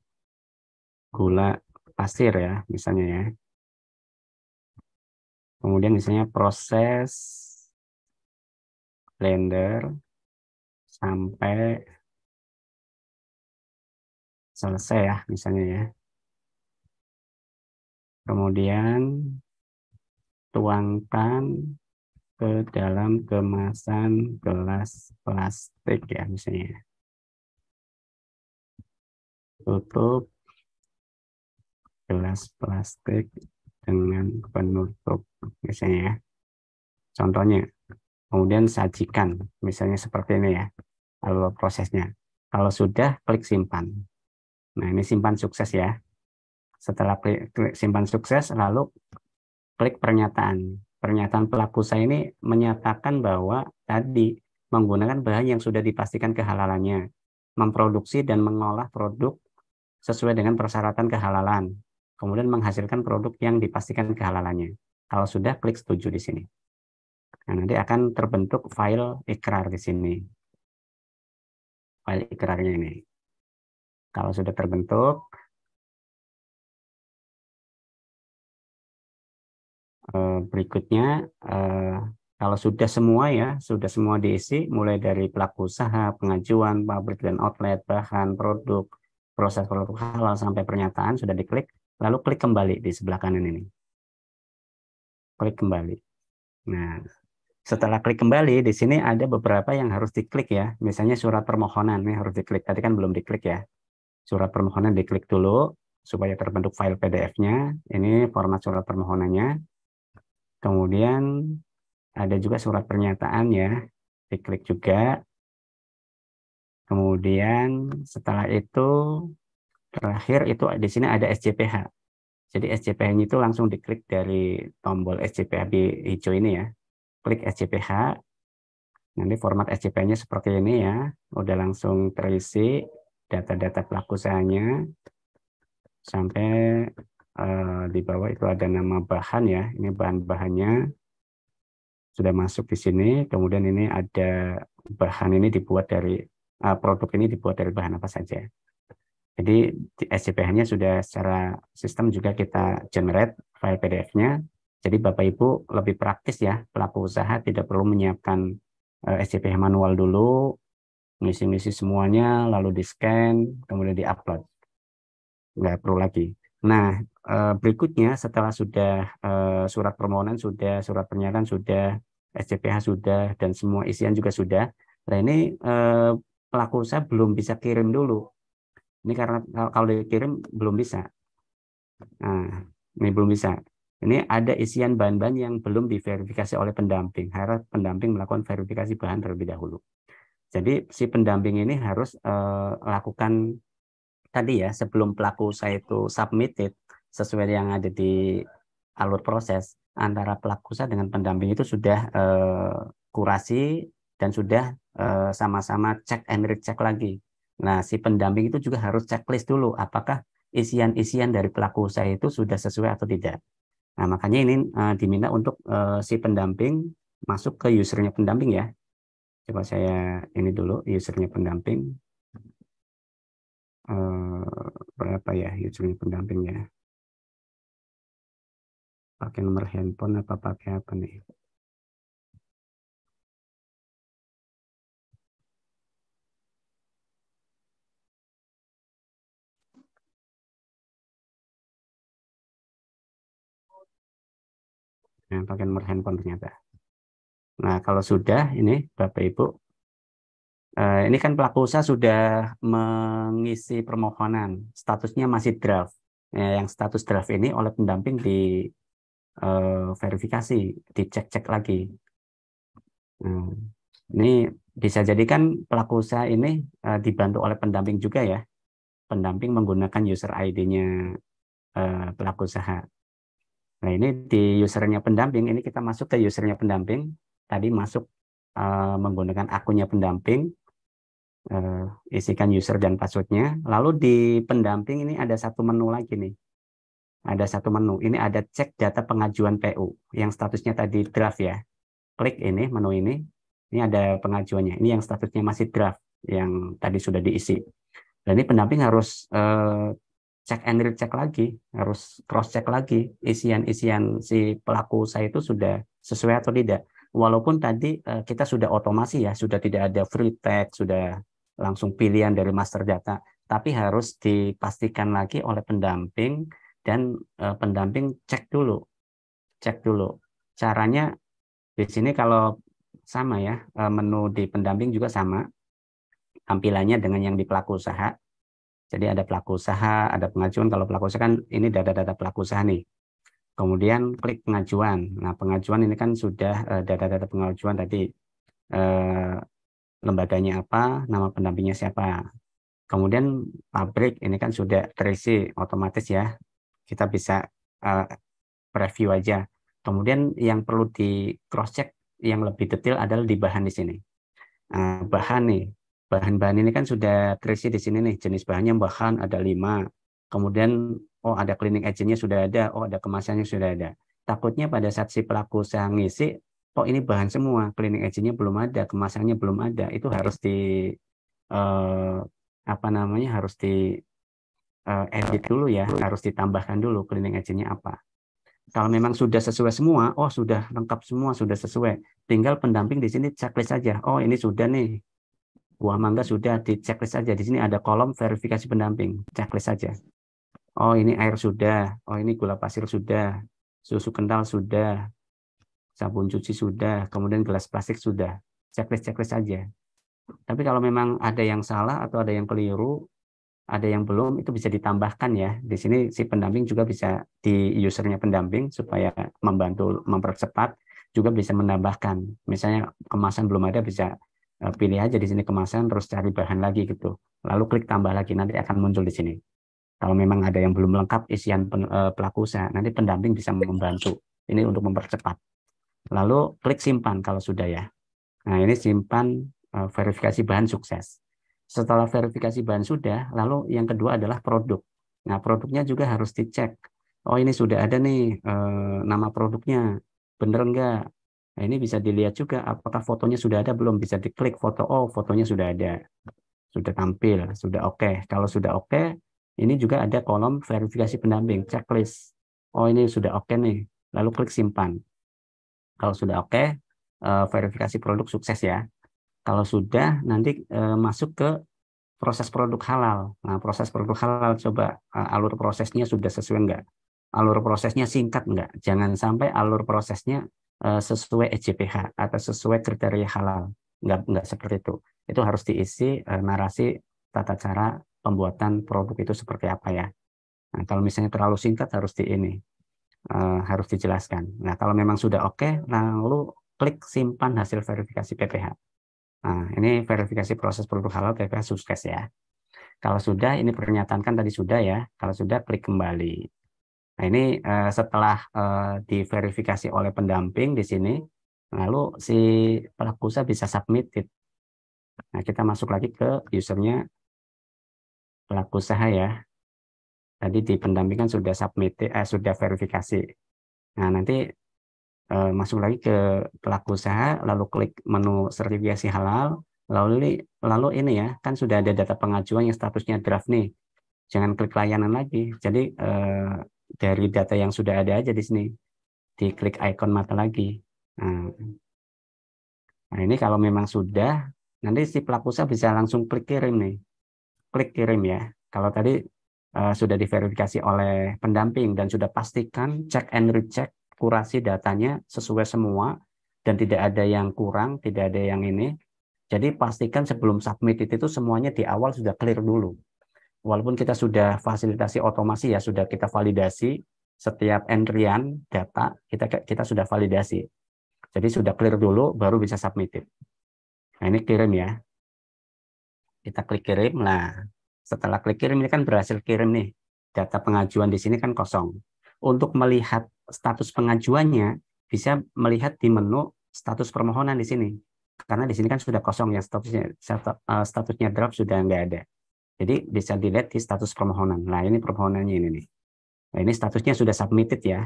gula pasir ya misalnya ya. Kemudian misalnya proses blender sampai selesai ya misalnya ya. Kemudian tuangkan ke dalam kemasan gelas plastik ya misalnya. Ya tutup gelas plastik dengan penutup biasanya ya. Contohnya, kemudian sajikan, misalnya seperti ini ya, lalu prosesnya. Kalau sudah, klik simpan. Nah, ini simpan sukses ya. Setelah klik, klik simpan sukses, lalu klik pernyataan. Pernyataan pelaku saya ini menyatakan bahwa tadi menggunakan bahan yang sudah dipastikan kehalalannya, memproduksi dan mengolah produk sesuai dengan persyaratan kehalalan. Kemudian menghasilkan produk yang dipastikan kehalalannya. Kalau sudah, klik setuju di sini. Nah, nanti akan terbentuk file ikrar di sini. File ikrarnya ini. Kalau sudah terbentuk, eh, berikutnya eh, kalau sudah semua ya sudah semua diisi mulai dari pelaku usaha pengajuan pabrik dan outlet bahan produk proses produk halal sampai pernyataan sudah diklik, lalu klik kembali di sebelah kanan ini. Klik kembali. Nah, setelah klik kembali, di sini ada beberapa yang harus diklik ya. Misalnya surat permohonan ini harus diklik. Tadi kan belum diklik ya. Surat permohonan diklik dulu supaya terbentuk file PDF-nya. Ini format surat permohonannya. Kemudian ada juga surat pernyataan ya. Diklik juga. Kemudian setelah itu terakhir itu di sini ada SCPH. Jadi scph itu langsung diklik dari tombol SCPH hijau ini ya. Klik SCPH. Nanti format SCPH-nya seperti ini ya. Udah langsung terisi data-data pelaku usahanya sampai uh, di bawah itu ada nama bahan ya. Ini bahan-bahannya sudah masuk di sini. Kemudian ini ada bahan ini dibuat dari Eh, produk ini dibuat dari bahan apa saja. Jadi SCPH-nya sudah secara sistem juga kita generate file PDF-nya. Jadi Bapak Ibu lebih praktis ya pelaku usaha tidak perlu menyiapkan SCPH eh, manual dulu, ngisi-ngisi semuanya, lalu di-scan, kemudian di-upload. Nggak perlu lagi. Nah, eh, berikutnya setelah sudah surat permohonan sudah, surat pernyataan sudah, SCPH sudah, dan semua isian juga sudah, Nah ini pelaku usaha belum bisa kirim dulu. Ini karena kalau dikirim belum bisa. Nah, ini belum bisa. Ini ada isian bahan-bahan yang belum diverifikasi oleh pendamping. Harap pendamping melakukan verifikasi bahan terlebih dahulu. Jadi si pendamping ini harus eh, lakukan tadi ya sebelum pelaku usaha itu submitted sesuai yang ada di alur proses antara pelaku usaha dengan pendamping itu sudah eh, kurasi dan sudah Eh, sama-sama cek and recheck lagi. Nah, si pendamping itu juga harus checklist dulu apakah isian-isian dari pelaku usaha itu sudah sesuai atau tidak. Nah, makanya ini uh, diminta untuk uh, si pendamping masuk ke usernya pendamping ya. Coba saya ini dulu usernya pendamping. Uh, berapa ya usernya pendampingnya? Pakai nomor handphone apa pakai apa nih? Nah, pakai nomor handphone ternyata. Nah, kalau sudah ini Bapak Ibu, eh, ini kan pelaku usaha sudah mengisi permohonan, statusnya masih draft. Ya, yang status draft ini oleh pendamping di eh, verifikasi, dicek-cek lagi. Hmm. ini bisa jadikan pelaku usaha ini eh, dibantu oleh pendamping juga ya. Pendamping menggunakan user ID-nya pelaku usaha. Nah ini di usernya pendamping, ini kita masuk ke usernya pendamping, tadi masuk uh, menggunakan akunnya pendamping, uh, isikan user dan passwordnya. Lalu di pendamping ini ada satu menu lagi nih, ada satu menu, ini ada cek data pengajuan PU, yang statusnya tadi draft ya. Klik ini, menu ini, ini ada pengajuannya, ini yang statusnya masih draft, yang tadi sudah diisi. Dan ini pendamping harus uh, cek and recheck lagi, harus cross check lagi isian-isian si pelaku usaha itu sudah sesuai atau tidak. Walaupun tadi uh, kita sudah otomasi ya, sudah tidak ada free tag, sudah langsung pilihan dari master data, tapi harus dipastikan lagi oleh pendamping dan uh, pendamping cek dulu. Cek dulu. Caranya di sini kalau sama ya, eh, menu di pendamping juga sama tampilannya dengan yang di pelaku usaha jadi ada pelaku usaha, ada pengajuan. Kalau pelaku usaha kan ini data-data pelaku usaha nih. Kemudian klik pengajuan. Nah, pengajuan ini kan sudah eh, data-data uh, pengajuan tadi. Uh, lembaganya apa, nama pendampingnya siapa. Kemudian pabrik ini kan sudah terisi otomatis ya. Kita bisa uh, eh, preview aja. Kemudian yang perlu di cross check yang lebih detail adalah di bahan di sini. Uh, bahan nih, bahan-bahan ini kan sudah terisi di sini nih jenis bahannya bahan ada lima kemudian oh ada cleaning agentnya sudah ada oh ada kemasannya sudah ada takutnya pada saat si pelaku usaha ngisi oh ini bahan semua cleaning agentnya belum ada kemasannya belum ada itu harus di eh, apa namanya harus di eh, edit dulu ya harus ditambahkan dulu cleaning agentnya apa kalau memang sudah sesuai semua, oh sudah lengkap semua, sudah sesuai. Tinggal pendamping di sini checklist saja. Oh ini sudah nih buah mangga sudah di checklist saja. Di sini ada kolom verifikasi pendamping, checklist saja. Oh, ini air sudah. Oh, ini gula pasir sudah. Susu kental sudah. Sabun cuci sudah. Kemudian gelas plastik sudah. Checklist-checklist saja. Tapi kalau memang ada yang salah atau ada yang keliru, ada yang belum, itu bisa ditambahkan ya. Di sini si pendamping juga bisa di usernya pendamping supaya membantu mempercepat juga bisa menambahkan. Misalnya kemasan belum ada bisa Eh, pilih aja di sini kemasan terus cari bahan lagi gitu lalu klik tambah lagi nanti akan muncul di sini kalau memang ada yang belum lengkap isian eh, pelaku usaha nanti pendamping bisa membantu ini untuk mempercepat lalu klik simpan kalau sudah ya nah ini simpan eh, verifikasi bahan sukses setelah verifikasi bahan sudah lalu yang kedua adalah produk nah produknya juga harus dicek oh ini sudah ada nih nama produknya bener enggak Nah, ini bisa dilihat juga apakah fotonya sudah ada belum bisa diklik foto oh fotonya sudah ada. Sudah tampil, sudah oke. Okay. Kalau sudah oke, okay, ini juga ada kolom verifikasi pendamping, checklist. Oh, ini sudah oke okay nih. Lalu klik simpan. Kalau sudah oke, okay, eh, verifikasi produk sukses ya. Kalau sudah nanti eh, masuk ke proses produk halal. Nah, proses produk halal coba eh, alur prosesnya sudah sesuai enggak? Alur prosesnya singkat enggak? Jangan sampai alur prosesnya Eh, sesuai EJPH atau sesuai kriteria halal. Nggak, nggak seperti itu. Itu harus diisi uh, narasi tata cara pembuatan produk itu seperti apa ya. Nah, kalau misalnya terlalu singkat harus di ini, uh, harus dijelaskan. Nah, kalau memang sudah oke, okay, lalu klik simpan hasil verifikasi PPH. Nah, ini verifikasi proses produk halal PPH Suskes ya. Kalau sudah, ini pernyataan kan tadi sudah ya. Kalau sudah, klik kembali. Nah ini uh, setelah uh, diverifikasi oleh pendamping di sini, lalu si pelaku usaha bisa submit Nah kita masuk lagi ke usernya pelaku usaha ya. Tadi di pendampingan sudah submit, eh, sudah verifikasi. Nah nanti uh, masuk lagi ke pelaku usaha, lalu klik menu sertifikasi halal, lalu lalu ini ya kan sudah ada data pengajuan yang statusnya draft nih. Jangan klik layanan lagi. Jadi eh, dari data yang sudah ada aja di sini. Diklik icon mata lagi. Nah. nah, ini kalau memang sudah, nanti si pelaku usaha bisa langsung klik kirim nih. Klik kirim ya. Kalau tadi uh, sudah diverifikasi oleh pendamping dan sudah pastikan check and recheck kurasi datanya sesuai semua dan tidak ada yang kurang, tidak ada yang ini. Jadi pastikan sebelum submit itu semuanya di awal sudah clear dulu walaupun kita sudah fasilitasi otomasi ya sudah kita validasi setiap entrian data kita kita sudah validasi. Jadi sudah clear dulu baru bisa submit. Nah, ini kirim ya. Kita klik kirim. lah. setelah klik kirim ini kan berhasil kirim nih. Data pengajuan di sini kan kosong. Untuk melihat status pengajuannya bisa melihat di menu status permohonan di sini. Karena di sini kan sudah kosong ya statusnya eh, statusnya draft sudah nggak ada. Jadi bisa dilihat di status permohonan. Nah, ini permohonannya ini nih. Nah, ini statusnya sudah submitted ya.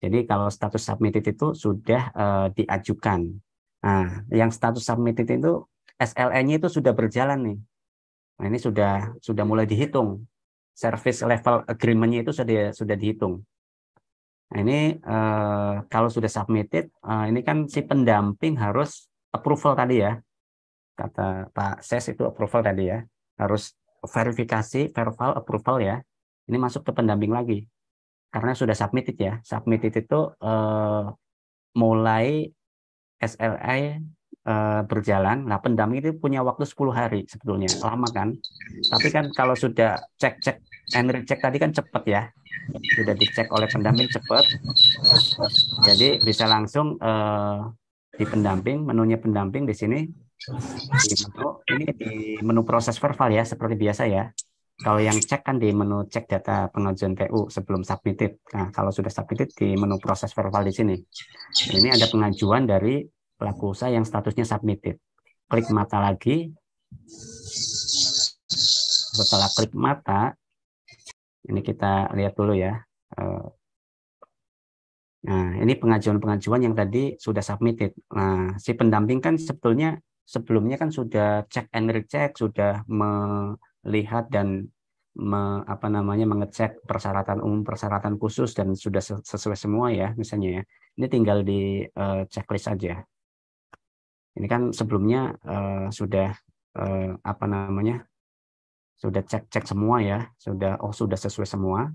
Jadi kalau status submitted itu sudah uh, diajukan. Nah, yang status submitted itu SLN-nya itu sudah berjalan nih. Nah, ini sudah sudah mulai dihitung. Service level agreement-nya itu sudah sudah dihitung. Nah, ini uh, kalau sudah submitted, uh, ini kan si pendamping harus approval tadi ya. Kata Pak Ses itu approval tadi ya. Harus verifikasi verbal approval ya ini masuk ke pendamping lagi karena sudah submitted ya submitted itu uh, mulai SLI uh, eh, berjalan nah pendamping itu punya waktu 10 hari sebetulnya lama kan tapi kan kalau sudah cek cek and recheck tadi kan cepat ya sudah dicek oleh pendamping cepat jadi bisa langsung uh, eh, di pendamping menunya pendamping di sini ini di menu proses verval ya, seperti biasa ya. Kalau yang cek kan di menu cek data pengajuan PU sebelum submitted. Nah, kalau sudah submitted di menu proses verval di sini. Nah, ini ada pengajuan dari pelaku usaha yang statusnya submitted. Klik mata lagi. Setelah klik mata, ini kita lihat dulu ya. Eh, nah, ini pengajuan-pengajuan yang tadi sudah submitted. Nah, si pendamping kan sebetulnya sebelumnya kan sudah cek and recheck, sudah melihat dan me, apa namanya mengecek persyaratan umum, persyaratan khusus dan sudah sesuai semua ya misalnya ya. Ini tinggal di uh, checklist saja. Ini kan sebelumnya uh, sudah uh, apa namanya? sudah cek-cek semua ya, sudah oh sudah sesuai semua.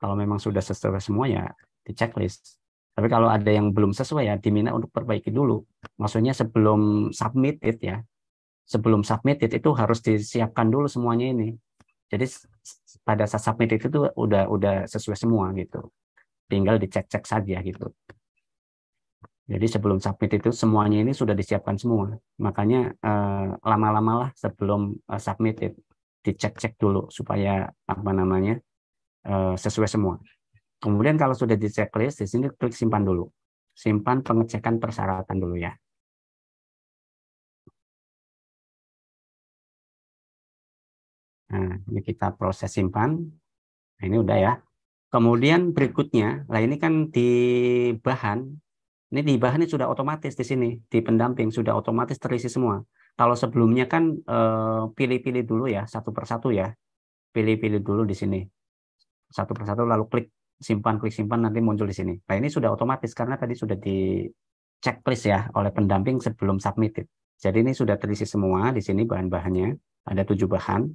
Kalau memang sudah sesuai semua ya di checklist tapi kalau ada yang belum sesuai ya diminta untuk perbaiki dulu. Maksudnya sebelum submitted ya. Sebelum submitted itu harus disiapkan dulu semuanya ini. Jadi pada saat submitted itu udah udah sesuai semua gitu. Tinggal dicek-cek saja gitu. Jadi sebelum submit itu semuanya ini sudah disiapkan semua. Makanya eh, lama-lamalah sebelum eh, submit dicek-cek dulu supaya apa namanya eh, sesuai semua. Kemudian kalau sudah di checklist, di sini klik simpan dulu. Simpan pengecekan persyaratan dulu ya. Nah, ini kita proses simpan. Nah, ini udah ya. Kemudian berikutnya, lah ini kan di bahan, ini di bahan ini sudah otomatis di sini, di pendamping sudah otomatis terisi semua. Kalau sebelumnya kan eh, pilih-pilih dulu ya, satu persatu ya. Pilih-pilih dulu di sini. Satu persatu lalu klik simpan, klik simpan, nanti muncul di sini. Nah, ini sudah otomatis karena tadi sudah di checklist ya oleh pendamping sebelum submitted. Jadi ini sudah terisi semua di sini bahan-bahannya, ada tujuh bahan,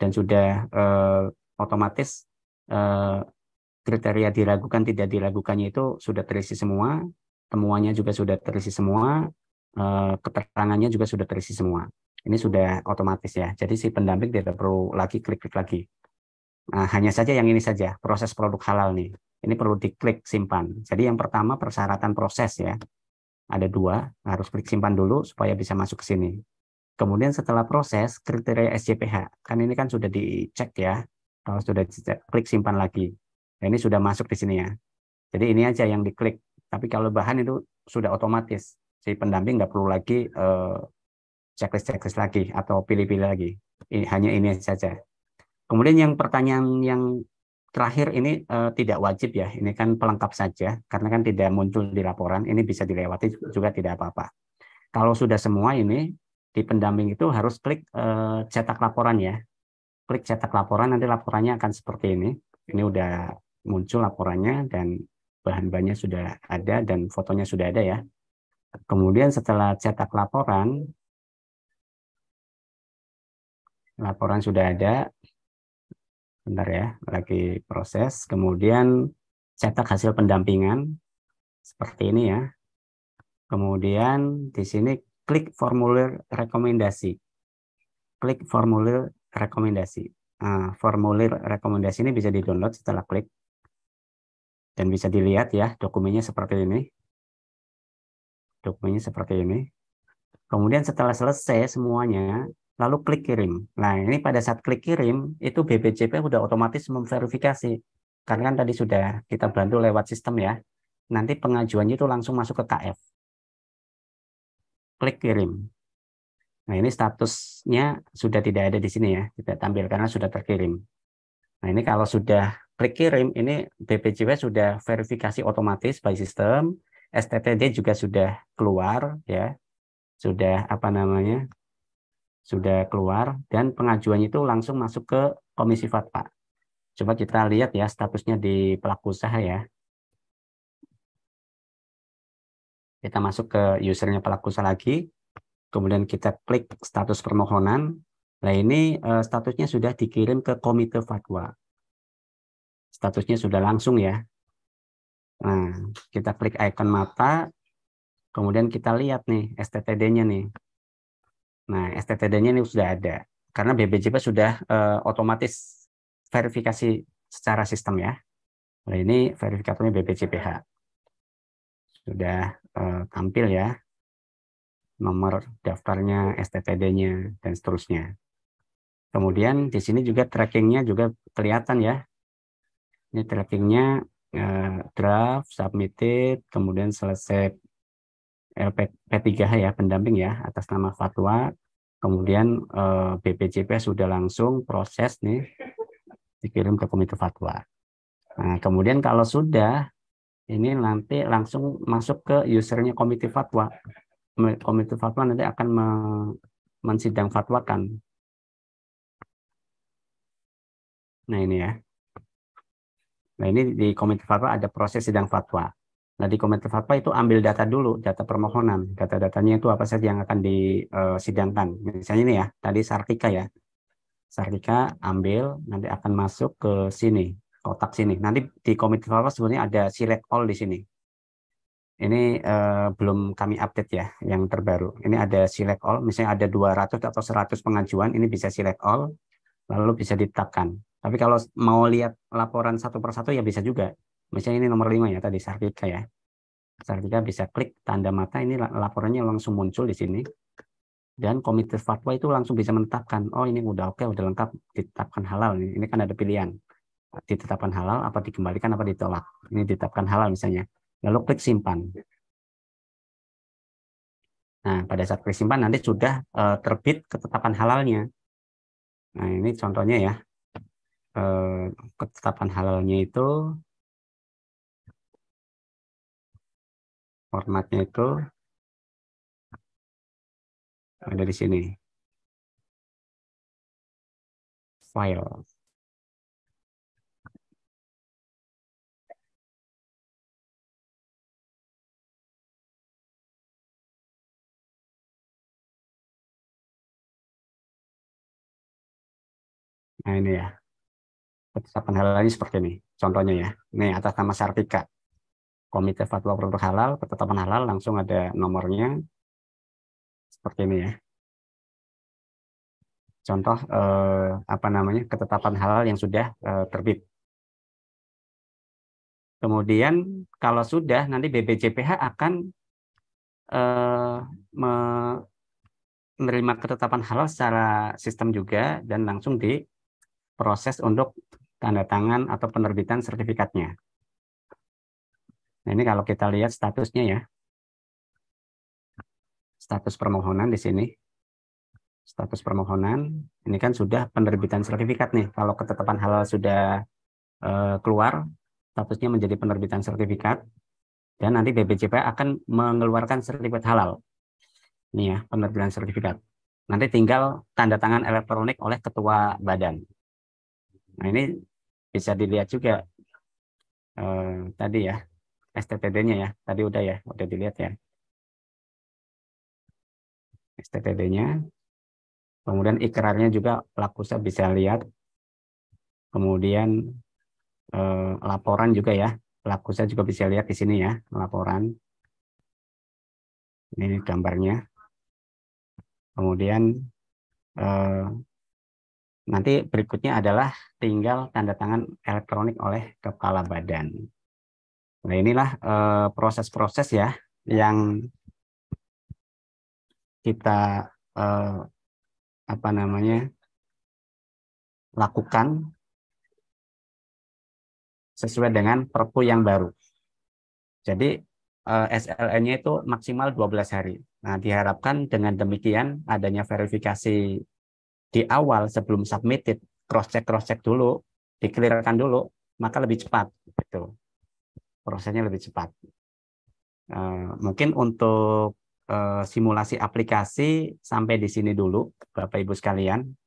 dan sudah eh, otomatis eh, kriteria diragukan, tidak diragukannya itu sudah terisi semua, temuannya juga sudah terisi semua, eh, keterangannya juga sudah terisi semua. Ini sudah otomatis ya, jadi si pendamping tidak perlu lagi klik-klik lagi. Nah, hanya saja yang ini saja, proses produk halal nih. Ini perlu diklik simpan. Jadi yang pertama persyaratan proses ya. Ada dua, harus klik simpan dulu supaya bisa masuk ke sini. Kemudian setelah proses, kriteria SCPH Kan ini kan sudah dicek ya. Kalau sudah dicek, klik simpan lagi. Nah, ini sudah masuk di sini ya. Jadi ini aja yang diklik. Tapi kalau bahan itu sudah otomatis. Si pendamping nggak perlu lagi eh, checklist-checklist lagi atau pilih-pilih lagi. Ini, hanya ini saja. Kemudian yang pertanyaan yang terakhir ini uh, tidak wajib ya, ini kan pelengkap saja karena kan tidak muncul di laporan, ini bisa dilewati juga tidak apa-apa. Kalau sudah semua ini di pendamping itu harus klik uh, cetak laporan ya. Klik cetak laporan nanti laporannya akan seperti ini. Ini udah muncul laporannya dan bahan-bahannya sudah ada dan fotonya sudah ada ya. Kemudian setelah cetak laporan laporan sudah ada, bentar ya, lagi proses. Kemudian cetak hasil pendampingan seperti ini ya. Kemudian di sini klik formulir rekomendasi. Klik formulir rekomendasi. Nah, formulir rekomendasi ini bisa di-download setelah klik. Dan bisa dilihat ya, dokumennya seperti ini. Dokumennya seperti ini. Kemudian setelah selesai semuanya, lalu klik kirim. Nah, ini pada saat klik kirim, itu BPJP sudah otomatis memverifikasi. Karena kan tadi sudah kita bantu lewat sistem ya. Nanti pengajuannya itu langsung masuk ke KF. Klik kirim. Nah, ini statusnya sudah tidak ada di sini ya. Tidak tampil karena sudah terkirim. Nah, ini kalau sudah klik kirim, ini BPJP sudah verifikasi otomatis by sistem. STTD juga sudah keluar ya. Sudah apa namanya? sudah keluar dan pengajuannya itu langsung masuk ke Komisi Fatwa. Coba kita lihat ya statusnya di pelaku usaha ya. Kita masuk ke usernya pelaku usaha lagi. Kemudian kita klik status permohonan. Nah ini eh, statusnya sudah dikirim ke Komite Fatwa. Statusnya sudah langsung ya. Nah, kita klik icon mata. Kemudian kita lihat nih STTD-nya nih. Nah, STTD-nya ini sudah ada karena BPJP sudah uh, otomatis verifikasi secara sistem ya. Nah, ini verifikatornya BPJPH. Sudah uh, tampil ya nomor daftarnya, STTD-nya dan seterusnya. Kemudian di sini juga trackingnya juga kelihatan ya. Ini trackingnya uh, draft, submitted, kemudian selesai LP, eh, P3H ya pendamping ya atas nama fatwa kemudian eh, BPJP sudah langsung proses nih dikirim ke komite fatwa nah kemudian kalau sudah ini nanti langsung masuk ke usernya komite fatwa komite fatwa nanti akan mensidang fatwa kan. nah ini ya nah ini di komite fatwa ada proses sidang fatwa Nah, di komentar fatwa itu ambil data dulu, data permohonan. Data-datanya itu apa saja yang akan disidangkan. Eh, misalnya ini ya, tadi Sartika ya. Sartika ambil, nanti akan masuk ke sini, kotak sini. Nanti di komite fatwa sebenarnya ada select all di sini. Ini eh, belum kami update ya, yang terbaru. Ini ada select all, misalnya ada 200 atau 100 pengajuan, ini bisa select all, lalu bisa ditetapkan. Tapi kalau mau lihat laporan satu persatu ya bisa juga Misalnya ini nomor 5 ya tadi Sartika ya. Sartika bisa klik tanda mata ini laporannya langsung muncul di sini. Dan komite fatwa itu langsung bisa menetapkan, oh ini udah oke, udah lengkap, ditetapkan halal. Ini kan ada pilihan. Ditetapkan halal, apa dikembalikan, apa ditolak. Ini ditetapkan halal misalnya. Lalu klik simpan. Nah, pada saat klik simpan nanti sudah uh, terbit ketetapan halalnya. Nah, ini contohnya ya. Uh, ketetapan halalnya itu formatnya itu ada di sini. File. Nah ini ya. Penetapan hal seperti ini. Contohnya ya. Ini atas nama Sartika. Komite Fatwa Produk Halal, Ketetapan Halal, langsung ada nomornya. Seperti ini ya. Contoh, eh, apa namanya, ketetapan halal yang sudah eh, terbit. Kemudian kalau sudah, nanti BBJPH akan eh, menerima ketetapan halal secara sistem juga dan langsung diproses untuk tanda tangan atau penerbitan sertifikatnya. Nah, ini kalau kita lihat statusnya ya. Status permohonan di sini. Status permohonan, ini kan sudah penerbitan sertifikat nih. Kalau ketetapan halal sudah eh, keluar, statusnya menjadi penerbitan sertifikat. Dan nanti BPJP akan mengeluarkan sertifikat halal. Ini ya, penerbitan sertifikat. Nanti tinggal tanda tangan elektronik oleh ketua badan. Nah, ini bisa dilihat juga eh, tadi ya sttd nya ya. Tadi udah ya, udah dilihat ya. sttd nya Kemudian ikrarnya juga usaha bisa lihat. Kemudian eh, laporan juga ya. usaha juga bisa lihat di sini ya, laporan. Ini gambarnya. Kemudian eh, nanti berikutnya adalah tinggal tanda tangan elektronik oleh kepala badan. Nah inilah eh, proses-proses uh, ya yang kita uh, apa namanya lakukan sesuai dengan perpu yang baru. Jadi uh, eh, SLN-nya itu maksimal 12 hari. Nah, diharapkan dengan demikian adanya verifikasi di awal sebelum submitted cross check cross check dulu, dikelirkan dulu, maka lebih cepat gitu prosesnya lebih cepat. Uh, mungkin untuk uh, simulasi aplikasi sampai di sini dulu, Bapak Ibu sekalian.